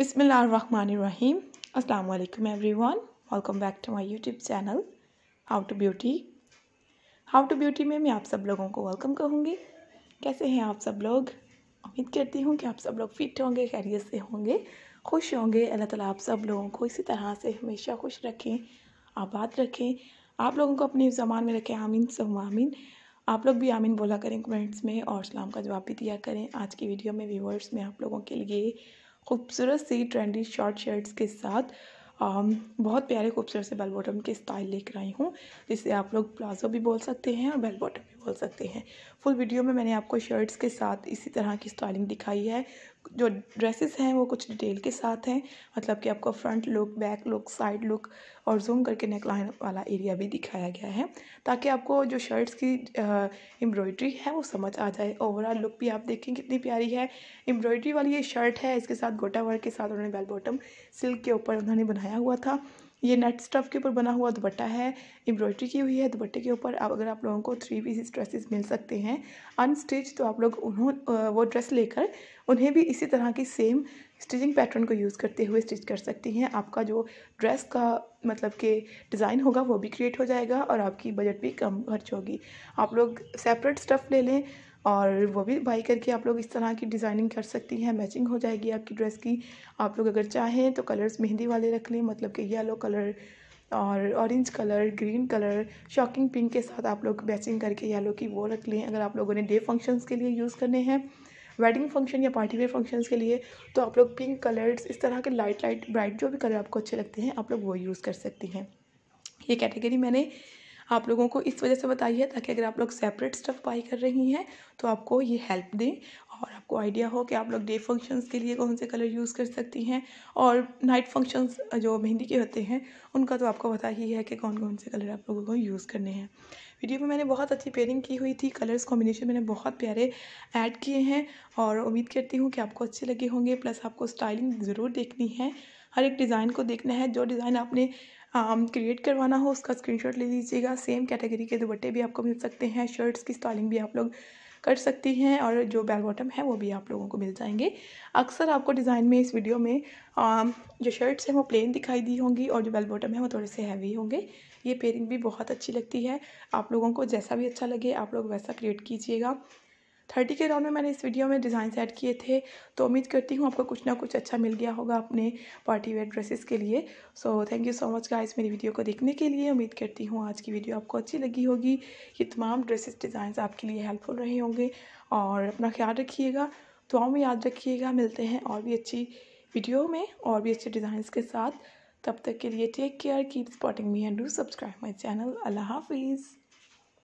Bismillahirrahmanirrahim. अल्लाम everyone welcome back to my YouTube channel how to beauty how to beauty में मैं आप सब लोगों को वेलकम कहूँगी कैसे हैं आप सब लोग उम्मीद करती हूँ कि आप सब लोग फिट होंगे खैरियत से होंगे खुश होंगे अल्लाह ताला आप सब लोगों को इसी तरह से हमेशा खुश रखें आबाद रखें आप लोगों को अपनी जबान में रखें आमीन सब आमीन आप लोग भी आमीन बोला करें कमेंट्स में और सलाम का जवाब भी दिया करें आज की वीडियो में व्यूवर्स में आप लोगों के लिए खूबसूरत सी ट्रेंडी शॉर्ट शर्ट्स के साथ Um, बहुत प्यारे खूबसूरत से बेल बॉटम के स्टाइल लेकर आई हूँ जिसे आप लोग प्लाजो भी बोल सकते हैं और बेल बॉटम भी बोल सकते हैं फुल वीडियो में मैंने आपको शर्ट्स के साथ इसी तरह की स्टाइलिंग दिखाई है जो ड्रेसेस हैं वो कुछ डिटेल के साथ हैं मतलब कि आपको front look back look side look और जूम करके नेक वाला एरिया भी दिखाया गया है ताकि आपको जो शर्ट्स की एम्ब्रॉयड्री है वो समझ आ जाए ओवरऑल लुक भी आप देखें कितनी प्यारी है एम्ब्रॉयड्री वाली ये शर्ट है इसके साथ गोटा वर्क के साथ उन्होंने बेल बॉटम सिल्क के ऊपर उन्होंने बनाया हुआ था ये नेट स्टफ के ऊपर बना हुआ दुपट्टा है एम्ब्रॉयडरी की हुई है दुपट्टे के ऊपर अगर आप लोगों को थ्री पीस ड्रेसेस मिल सकते हैं अनस्टिच तो आप लोग उन्होंने वो ड्रेस लेकर उन्हें भी इसी तरह की सेम स्टिचिंग पैटर्न को यूज़ करते हुए स्टिच कर सकती हैं आपका जो ड्रेस का मतलब के डिज़ाइन होगा वो भी क्रिएट हो जाएगा और आपकी बजट भी कम खर्च होगी आप लोग सेपरेट स्टफ़ ले लें और वो भी बाई करके आप लोग इस तरह की डिज़ाइनिंग कर सकती हैं मैचिंग हो जाएगी आपकी ड्रेस की आप लोग अगर चाहें तो कलर्स मेहंदी वाले रख लें मतलब कि येलो कलर और orange colour green colour shocking pink के साथ आप लोग मैचिंग करके येलो की वो रख लें अगर आप लोगों ने डे फंक्शंस के लिए यूज़ करने हैं वेडिंग फंक्शन या पार्टी वेयर फंक्शंस के लिए तो आप लोग पिंक कलर्स इस तरह के लाइट लाइट ब्राइट जो भी कलर आपको अच्छे लगते हैं आप लोग वो यूज़ कर सकती हैं ये कैटेगरी मैंने आप लोगों को इस वजह से बताई है ताकि अगर आप लोग सेपरेट स्टफ़ बाई कर रही हैं तो आपको ये हेल्प दें और आपको आइडिया हो कि आप लोग डे फंक्शंस के लिए कौन से कलर यूज़ कर सकती हैं और नाइट फंक्शंस जो मेहंदी के होते हैं उनका तो आपको पता ही है कि कौन कौन से कलर आप लोगों को यूज़ करने हैं वीडियो में मैंने बहुत अच्छी पेयरिंग की हुई थी कलर्स कॉम्बिनेशन मैंने बहुत प्यारे ऐड किए हैं और उम्मीद करती हूँ कि आपको अच्छे लगे होंगे प्लस आपको स्टाइलिंग ज़रूर देखनी है हर एक डिज़ाइन को देखना है जो डिज़ाइन आपने क्रिएट करवाना हो उसका स्क्रीनशॉट ले लीजिएगा सेम कैटेगरी के दुपट्टे भी आपको मिल सकते हैं शर्ट्स की स्टाइलिंग भी आप लोग कर सकती हैं और जो बेल बॉटम है वो भी आप लोगों को मिल जाएंगे अक्सर आपको डिज़ाइन में इस वीडियो में जो शर्ट्स हैं वो प्लेन दिखाई दी होंगी और जो बेल बॉटम है वो थोड़े से हैवी होंगे ये पेयरिंग भी बहुत अच्छी लगती है आप लोगों को जैसा भी अच्छा लगे आप लोग वैसा क्रिएट कीजिएगा थर्टी के राउंड में मैंने इस वीडियो में डिज़ाइन ऐड किए थे तो उम्मीद करती हूँ आपको कुछ ना कुछ अच्छा मिल गया होगा अपने पार्टी वेयर ड्रेसेस के लिए so thank you so much guys मेरी वीडियो को देखने के लिए उम्मीद करती हूँ आज की वीडियो आपको अच्छी लगी होगी ये तमाम ड्रेसेस डिज़ाइंस आपके लिए हेल्पफुल रहे होंगे और अपना ख्याल रखिएगा तो में याद रखिएगा मिलते हैं और भी अच्छी वीडियो में और भी अच्छे डिज़ाइंस के साथ तब तक के लिए take care keep spotting me and do subscribe my channel अल्लाह हाफिज़